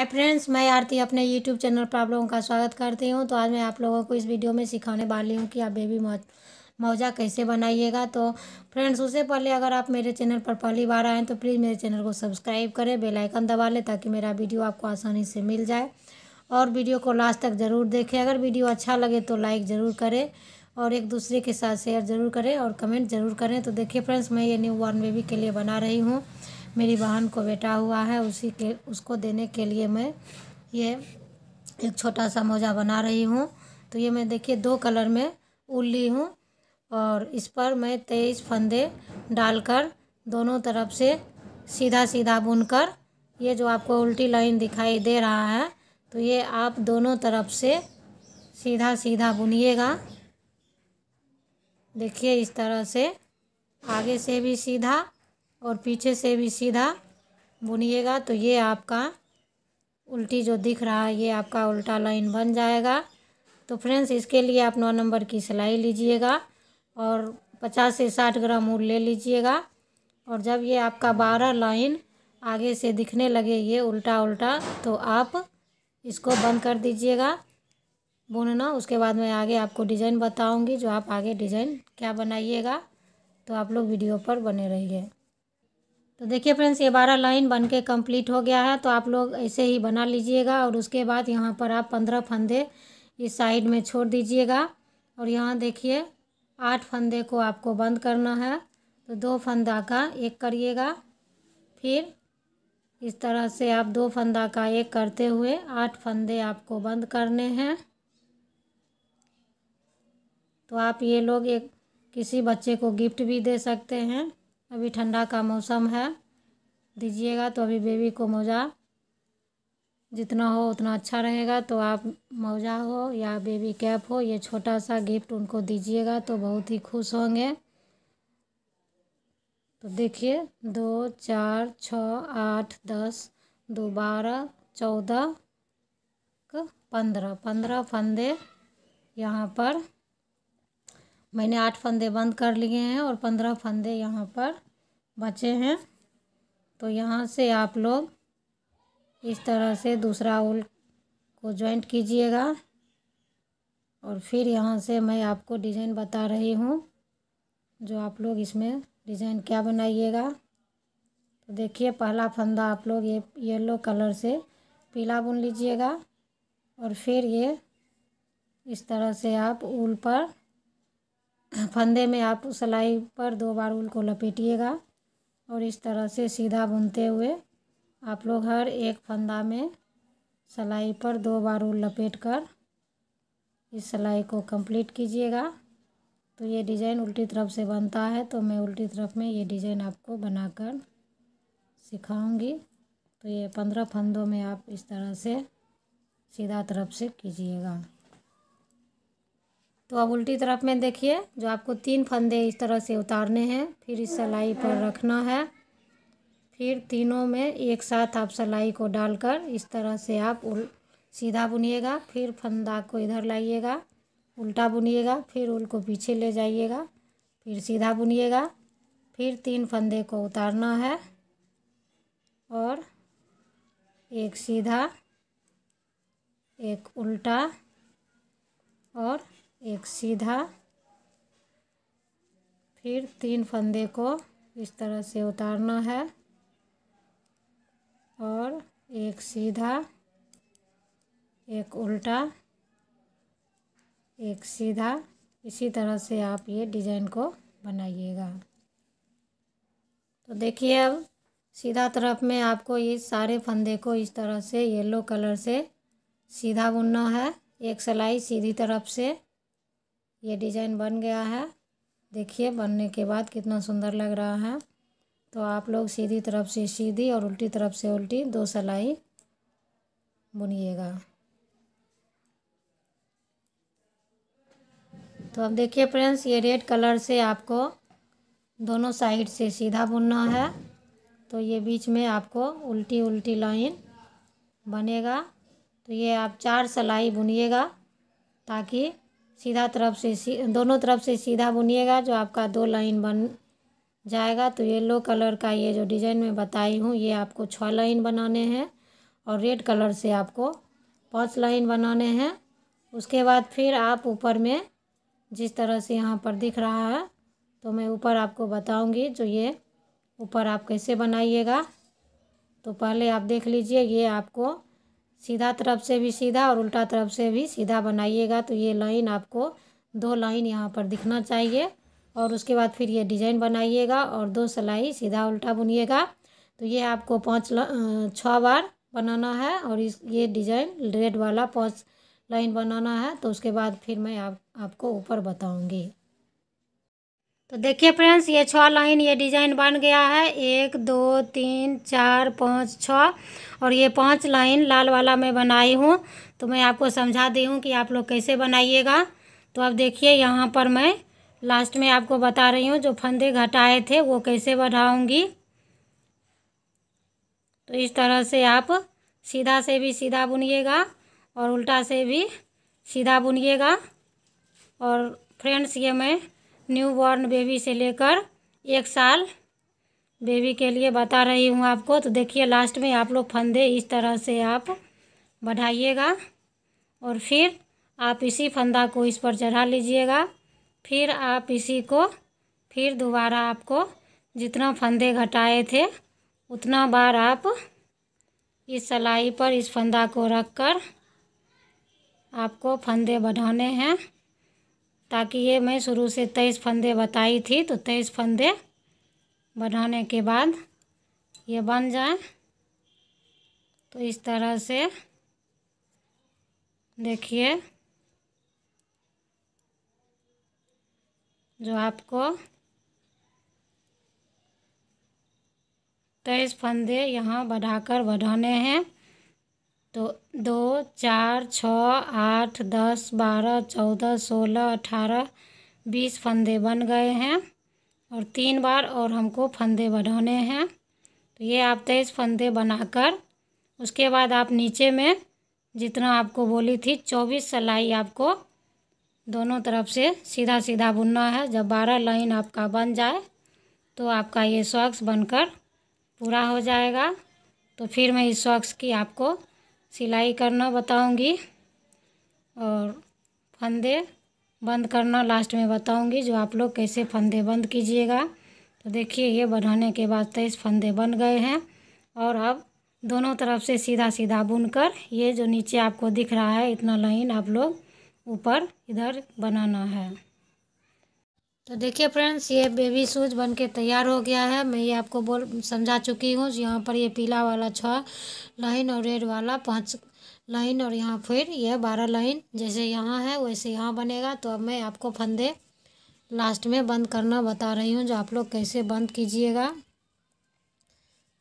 hi friends मैं आरती अपने YouTube channel पर आप लोगों का स्वागत करती हूँ तो आज मैं आप लोगों को इस वीडियो में सिखाने वाली हूँ कि आप बेबी मौज मौजा कैसे बनाइएगा तो फ्रेंड्स उससे पहले अगर आप मेरे चैनल पर पहली बार आएँ तो प्लीज़ मेरे चैनल को सब्सक्राइब करें बेल आइकन दबा लें ताकि मेरा वीडियो आपको आसानी से मिल जाए और वीडियो को लास्ट तक ज़रूर देखें अगर वीडियो अच्छा लगे तो लाइक ज़रूर करें और एक दूसरे के साथ शेयर ज़रूर करें और कमेंट ज़रूर करें तो देखिए फ्रेंड्स मैं ये न्यू बॉर्न बेबी के लिए बना रही हूँ मेरी बहन को बेटा हुआ है उसी के उसको देने के लिए मैं ये एक छोटा सा मोजा बना रही हूँ तो ये मैं देखिए दो कलर में उल ली हूँ और इस पर मैं तेईस फंदे डालकर दोनों तरफ से सीधा सीधा बुनकर ये जो आपको उल्टी लाइन दिखाई दे रहा है तो ये आप दोनों तरफ से सीधा सीधा बुनिएगा देखिए इस तरह से आगे से भी सीधा और पीछे से भी सीधा बुनिएगा तो ये आपका उल्टी जो दिख रहा है ये आपका उल्टा लाइन बन जाएगा तो फ्रेंड्स इसके लिए आप नौ नंबर की सिलाई लीजिएगा और पचास से साठ ग्राम उल ले लीजिएगा और जब ये आपका बारह लाइन आगे से दिखने लगे ये उल्टा उल्टा तो आप इसको बंद कर दीजिएगा बुनना उसके बाद मैं आगे आपको डिज़ाइन बताऊंगी जो आप आगे डिज़ाइन क्या बनाइएगा तो आप लोग वीडियो पर बने रहिए तो देखिए फ्रेंड्स ये बारह लाइन बन के कम्प्लीट हो गया है तो आप लोग ऐसे ही बना लीजिएगा और उसके बाद यहाँ पर आप पंद्रह फंदे इस साइड में छोड़ दीजिएगा और यहाँ देखिए आठ फंदे को आपको बंद करना है तो दो फंदा का एक करिएगा फिर इस तरह से आप दो फंदा का एक करते हुए आठ फंदे आपको बंद करने हैं तो आप ये लोग एक किसी बच्चे को गिफ्ट भी दे सकते हैं अभी ठंडा का मौसम है दीजिएगा तो अभी बेबी को मौजा जितना हो उतना अच्छा रहेगा तो आप मौजा हो या बेबी कैप हो ये छोटा सा गिफ्ट उनको दीजिएगा तो बहुत ही खुश होंगे तो देखिए दो चार छ आठ दस दो बारह चौदह पंद्रह पंद्रह फंदे यहाँ पर मैंने आठ फंदे बंद कर लिए हैं और पंद्रह फंदे यहाँ पर बचे हैं तो यहाँ से आप लोग इस तरह से दूसरा उल को जॉइंट कीजिएगा और फिर यहाँ से मैं आपको डिज़ाइन बता रही हूँ जो आप लोग इसमें डिज़ाइन क्या बनाइएगा तो देखिए पहला फंदा आप लोग ये येलो कलर से पीला बुन लीजिएगा और फिर ये इस तरह से आप उल पर फंदे में आप सिलाई पर दो बार उल को लपेटिएगा और इस तरह से सीधा बुनते हुए आप लोग हर एक फंदा में सिलाई पर दो बार उल लपेट कर इस सिलाई को कंप्लीट कीजिएगा तो ये डिज़ाइन उल्टी तरफ से बनता है तो मैं उल्टी तरफ में ये डिज़ाइन आपको बनाकर सिखाऊंगी तो ये पंद्रह फंदों में आप इस तरह से सीधा तरफ से कीजिएगा तो अब उल्टी तरफ में देखिए जो आपको तीन फंदे इस तरह से उतारने हैं फिर इस सलाई पर रखना है फिर तीनों में एक साथ आप सलाई को डालकर इस तरह से आप उल सीधा बुनिएगा फिर फंदा को इधर लाइएगा उल्टा बुनिएगा फिर उल को पीछे ले जाइएगा फिर सीधा बुनिएगा फिर तीन फंदे को उतारना है और एक सीधा एक उल्टा और एक सीधा फिर तीन फंदे को इस तरह से उतारना है और एक सीधा एक उल्टा एक सीधा इसी तरह से आप ये डिज़ाइन को बनाइएगा तो देखिए अब सीधा तरफ में आपको ये सारे फंदे को इस तरह से येलो कलर से सीधा बुनना है एक सिलाई सीधी तरफ से ये डिज़ाइन बन गया है देखिए बनने के बाद कितना सुंदर लग रहा है तो आप लोग सीधी तरफ से सीधी और उल्टी तरफ से उल्टी दो सलाई बुनिएगा तो अब देखिए फ्रेंड्स ये रेड कलर से आपको दोनों साइड से सीधा बुनना है तो ये बीच में आपको उल्टी उल्टी लाइन बनेगा तो ये आप चार सलाई बुनिएगा ताकि सीधा तरफ से सी दोनों तरफ से सीधा बुनिएगा जो आपका दो लाइन बन जाएगा तो येलो कलर का ये जो डिज़ाइन में बताई हूँ ये आपको छः लाइन बनाने हैं और रेड कलर से आपको पाँच लाइन बनाने हैं उसके बाद फिर आप ऊपर में जिस तरह से यहाँ पर दिख रहा है तो मैं ऊपर आपको बताऊँगी जो ये ऊपर आप कैसे बनाइएगा तो पहले आप देख लीजिए ये आपको सीधा तरफ से भी सीधा और उल्टा तरफ से भी सीधा बनाइएगा तो ये लाइन आपको दो लाइन यहाँ पर दिखना चाहिए और उसके बाद फिर ये डिजाइन बनाइएगा और दो सिलाई सीधा उल्टा बुनिएगा तो ये आपको पाँच छः बार बनाना है और इस ये डिजाइन रेड वाला पाँच लाइन बनाना है तो उसके बाद फिर मैं आप आपको ऊपर बताऊंगी तो देखिए फ्रेंड्स ये छः लाइन ये डिज़ाइन बन गया है एक दो तीन चार पाँच छ और ये पांच लाइन लाल वाला मैं बनाई हूँ तो मैं आपको समझा दी हूँ कि आप लोग कैसे बनाइएगा तो अब देखिए यहाँ पर मैं लास्ट में आपको बता रही हूँ जो फंदे घटाए थे वो कैसे बढ़ाऊँगी तो इस तरह से आप सीधा से भी सीधा बुनिएगा और उल्टा से भी सीधा बुनिएगा और फ्रेंड्स ये मैं न्यू बॉर्न बेबी से लेकर एक साल बेबी के लिए बता रही हूँ आपको तो देखिए लास्ट में आप लोग फंदे इस तरह से आप बढ़ाइएगा और फिर आप इसी फंदा को इस पर चढ़ा लीजिएगा फिर आप इसी को फिर दोबारा आपको जितना फंदे घटाए थे उतना बार आप इस सलाई पर इस फंदा को रख कर आपको फंदे बढ़ाने हैं ताकि ये मैं शुरू से तेईस फंदे बताई थी तो तेईस फंदे बनाने के बाद ये बन जाए तो इस तरह से देखिए जो आपको तेईस फंदे यहाँ बढ़ाकर बढ़ाने हैं तो दो चार छः आठ दस बारह चौदह सोलह अठारह बीस फंदे बन गए हैं और तीन बार और हमको फंदे बढ़ाने हैं तो ये आप तेईस फंदे बनाकर उसके बाद आप नीचे में जितना आपको बोली थी चौबीस सलाई आपको दोनों तरफ से सीधा सीधा बुनना है जब बारह लाइन आपका बन जाए तो आपका ये सॉक्स बनकर पूरा हो जाएगा तो फिर मैं इस सॉक्स की आपको सिलाई करना बताऊंगी और फंदे बंद करना लास्ट में बताऊंगी जो आप लोग कैसे फंदे बंद कीजिएगा तो देखिए ये बढ़ाने के बाद तेईस तो फंदे बन गए हैं और अब दोनों तरफ से सीधा सीधा बुन कर ये जो नीचे आपको दिख रहा है इतना लाइन आप लोग ऊपर इधर बनाना है तो देखिए फ्रेंड्स ये बेबी सूज बन के तैयार हो गया है मैं ये आपको बोल समझा चुकी हूँ यहाँ पर ये पीला वाला छः लाइन और रेड वाला पाँच लाइन और यहाँ फिर ये बारह लाइन जैसे यहाँ है वैसे यहाँ बनेगा तो अब मैं आपको फंदे लास्ट में बंद करना बता रही हूँ जो आप लोग कैसे बंद कीजिएगा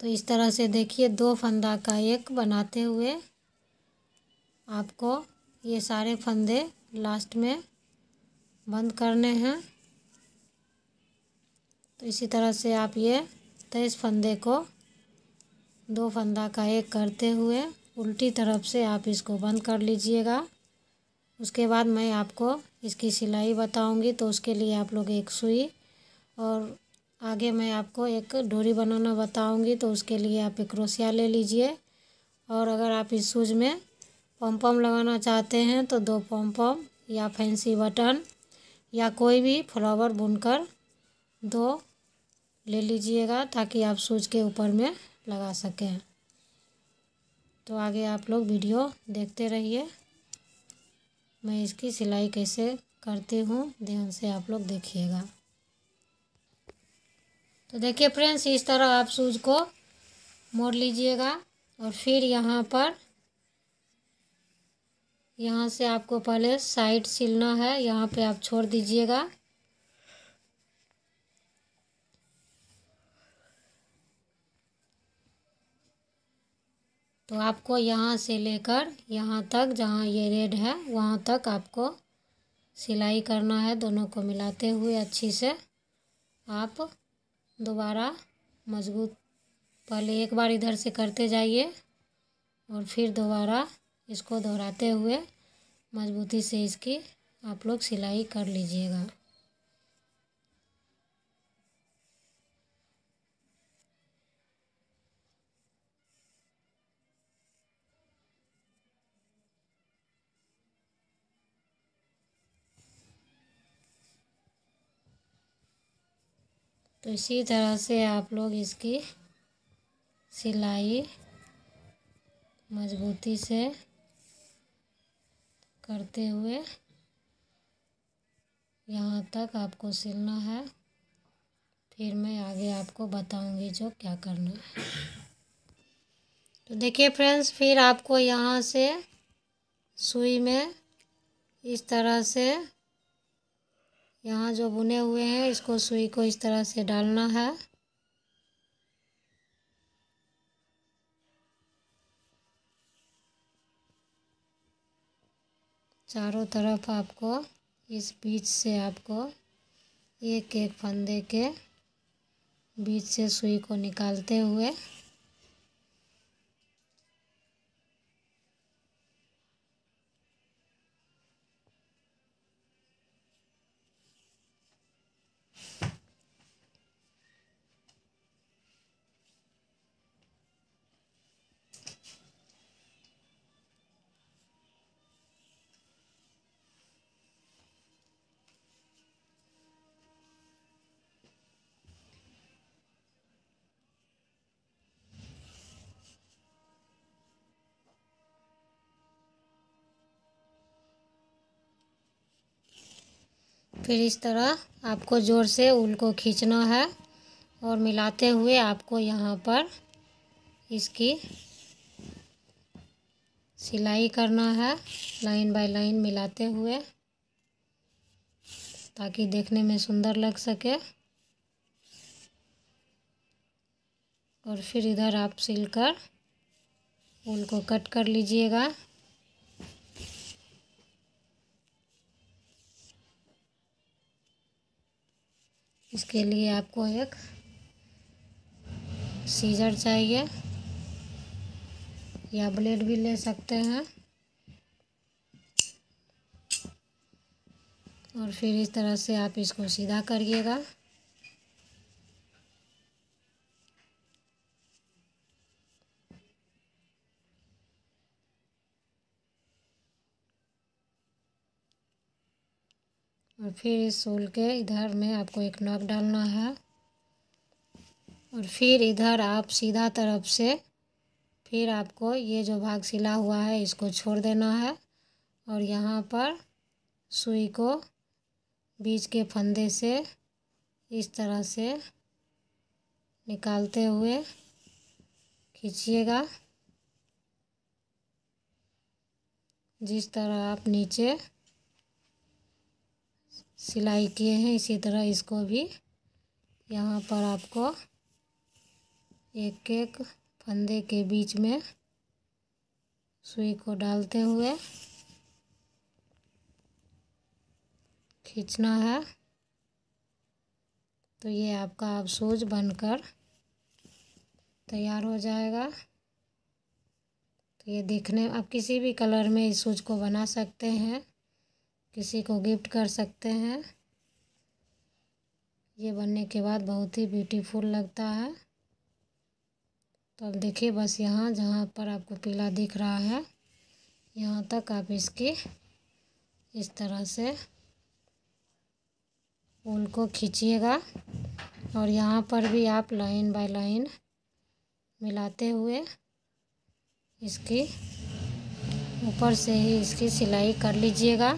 तो इस तरह से देखिए दो फंदा का एक बनाते हुए आपको ये सारे फंदे लास्ट में बंद करने हैं तो इसी तरह से आप ये तेईस फंदे को दो फंदा का एक करते हुए उल्टी तरफ से आप इसको बंद कर लीजिएगा उसके बाद मैं आपको इसकी सिलाई बताऊंगी तो उसके लिए आप लोग एक सुई और आगे मैं आपको एक डोरी बनाना बताऊंगी तो उसके लिए आप एक क्रोसिया ले लीजिए और अगर आप इस सूज में पम्पम लगाना चाहते हैं तो दो पम्पम या फैंसी बटन या कोई भी फ्लावर बुनकर दो ले लीजिएगा ताकि आप सूज के ऊपर में लगा सकें तो आगे आप लोग वीडियो देखते रहिए मैं इसकी सिलाई कैसे करती हूँ ध्यान से आप लोग देखिएगा तो देखिए फ्रेंड्स इस तरह आप सूज को मोड़ लीजिएगा और फिर यहाँ पर यहाँ से आपको पहले साइड सिलना है यहाँ पे आप छोड़ दीजिएगा तो आपको यहाँ से लेकर यहाँ तक जहाँ ये रेड है वहाँ तक आपको सिलाई करना है दोनों को मिलाते हुए अच्छी से आप दोबारा मजबूत पहले एक बार इधर से करते जाइए और फिर दोबारा इसको दोहराते हुए मजबूती से इसकी आप लोग सिलाई कर लीजिएगा तो इसी तरह से आप लोग इसकी सिलाई मजबूती से करते हुए यहाँ तक आपको सिलना है फिर मैं आगे आपको बताऊंगी जो क्या करना है तो देखिए फ्रेंड्स फिर आपको यहाँ से सुई में इस तरह से यहाँ जो बुने हुए हैं इसको सुई को इस तरह से डालना है चारों तरफ आपको इस बीच से आपको एक एक फंदे के बीच से सुई को निकालते हुए फिर इस तरह आपको ज़ोर से ऊन को खींचना है और मिलाते हुए आपको यहाँ पर इसकी सिलाई करना है लाइन बाय लाइन मिलाते हुए ताकि देखने में सुंदर लग सके और फिर इधर आप सिलकर उनको कट कर लीजिएगा इसके लिए आपको एक सीजर चाहिए या ब्लेड भी ले सकते हैं और फिर इस तरह से आप इसको सीधा करिएगा और फिर इस सोल के इधर में आपको एक नॉक डालना है और फिर इधर आप सीधा तरफ से फिर आपको ये जो भाग सिला हुआ है इसको छोड़ देना है और यहाँ पर सुई को बीज के फंदे से इस तरह से निकालते हुए खींचिएगा जिस तरह आप नीचे सिलाई किए हैं इसी तरह इसको भी यहाँ पर आपको एक एक फंदे के बीच में सुई को डालते हुए खींचना है तो ये आपका अब आप सूज बनकर तैयार हो जाएगा तो ये देखने आप किसी भी कलर में इस सूज को बना सकते हैं किसी को गिफ्ट कर सकते हैं ये बनने के बाद बहुत ही ब्यूटीफुल लगता है तो अब देखिए बस यहाँ जहाँ पर आपको पीला दिख रहा है यहाँ तक आप इसकी इस तरह से फूल को खींचिएगा और यहाँ पर भी आप लाइन बाय लाइन मिलाते हुए इसकी ऊपर से ही इसकी सिलाई कर लीजिएगा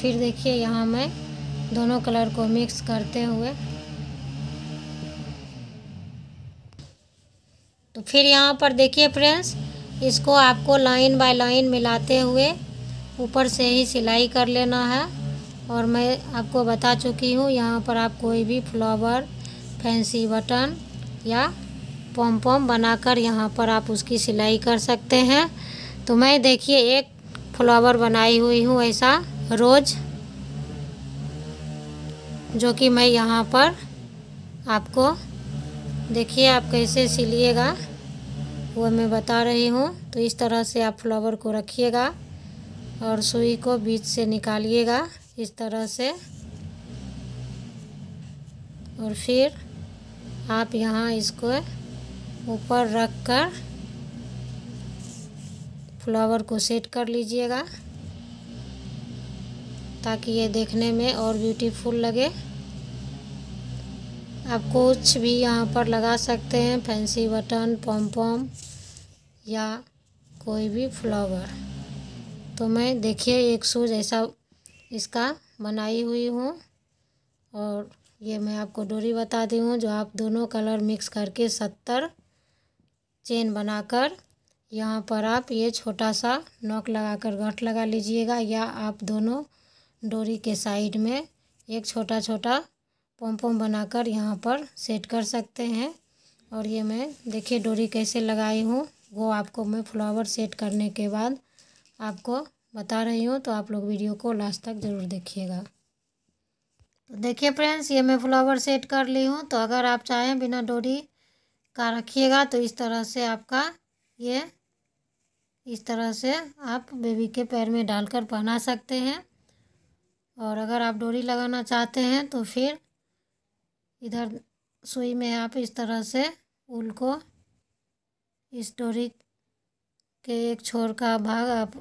फिर देखिए यहाँ मैं दोनों कलर को मिक्स करते हुए तो फिर यहाँ पर देखिए फ्रेंड्स इसको आपको लाइन बाय लाइन मिलाते हुए ऊपर से ही सिलाई कर लेना है और मैं आपको बता चुकी हूँ यहाँ पर आप कोई भी फ्लावर फैंसी बटन या पम पम बनाकर यहाँ पर आप उसकी सिलाई कर सकते हैं तो मैं देखिए एक फ्लावर बनाई हुई हूँ ऐसा रोज़ जो कि मैं यहाँ पर आपको देखिए आप कैसे सिलिएगा वो मैं बता रही हूँ तो इस तरह से आप फ्लावर को रखिएगा और सुई को बीच से निकालिएगा इस तरह से और फिर आप यहाँ इसको ऊपर रख कर फ्लावर को सेट कर लीजिएगा ताकि ये देखने में और ब्यूटीफुल लगे आप कुछ भी यहाँ पर लगा सकते हैं फैंसी बटन पम पम या कोई भी फ्लावर तो मैं देखिए एक सूज ऐसा इसका बनाई हुई हूँ और ये मैं आपको डोरी बता दी हूँ जो आप दोनों कलर मिक्स करके सत्तर चेन बनाकर यहाँ पर आप ये छोटा सा नोक लगाकर गठ लगा लीजिएगा या आप दोनों डोरी के साइड में एक छोटा छोटा पोम बनाकर यहाँ पर सेट कर सकते हैं और ये मैं देखिए डोरी कैसे लगाई हूँ वो आपको मैं फ्लावर सेट करने के बाद आपको बता रही हूँ तो आप लोग वीडियो को लास्ट तक ज़रूर देखिएगा तो देखिए फ्रेंड्स ये मैं फ्लावर सेट कर ली हूँ तो अगर आप चाहें बिना डोरी का रखिएगा तो इस तरह से आपका ये इस तरह से आप बेबी के पैर में डालकर पहना सकते हैं और अगर आप डोरी लगाना चाहते हैं तो फिर इधर सुई में आप इस तरह से उल को इस डोरी के एक छोर का भाग आप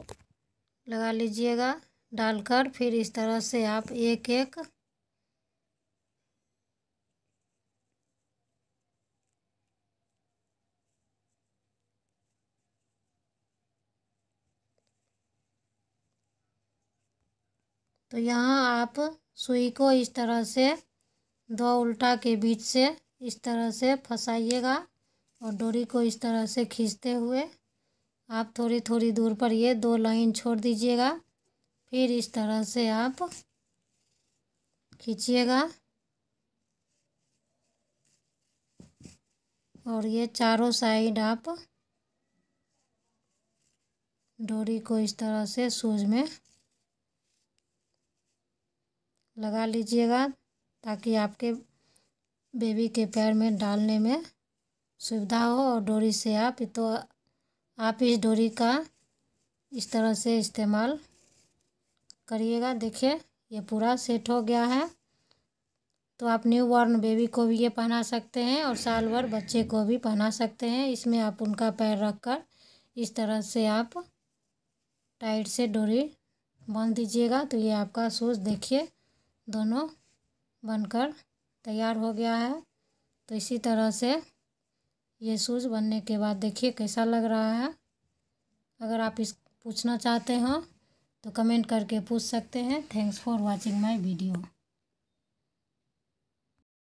लगा लीजिएगा डालकर फिर इस तरह से आप एक एक तो यहाँ आप सुई को इस तरह से दो उल्टा के बीच से इस तरह से फंसाइएगा और डोरी को इस तरह से खींचते हुए आप थोड़ी थोड़ी दूर पर ये दो लाइन छोड़ दीजिएगा फिर इस तरह से आप खींचिएगा और ये चारों साइड आप डोरी को इस तरह से सूज में लगा लीजिएगा ताकि आपके बेबी के पैर में डालने में सुविधा हो और डोरी से आप तो आप इस डोरी का इस तरह से इस्तेमाल करिएगा देखिए ये पूरा सेट हो गया है तो आप न्यू बॉर्न बेबी को भी ये पहना सकते हैं और साल भर बच्चे को भी पहना सकते हैं इसमें आप उनका पैर रख कर इस तरह से आप टाइट से डोरी बांध दीजिएगा तो ये आपका सूज देखिए दोनों बनकर तैयार हो गया है तो इसी तरह से ये शूज़ बनने के बाद देखिए कैसा लग रहा है अगर आप इस पूछना चाहते हो तो कमेंट करके पूछ सकते हैं thanks for watching my video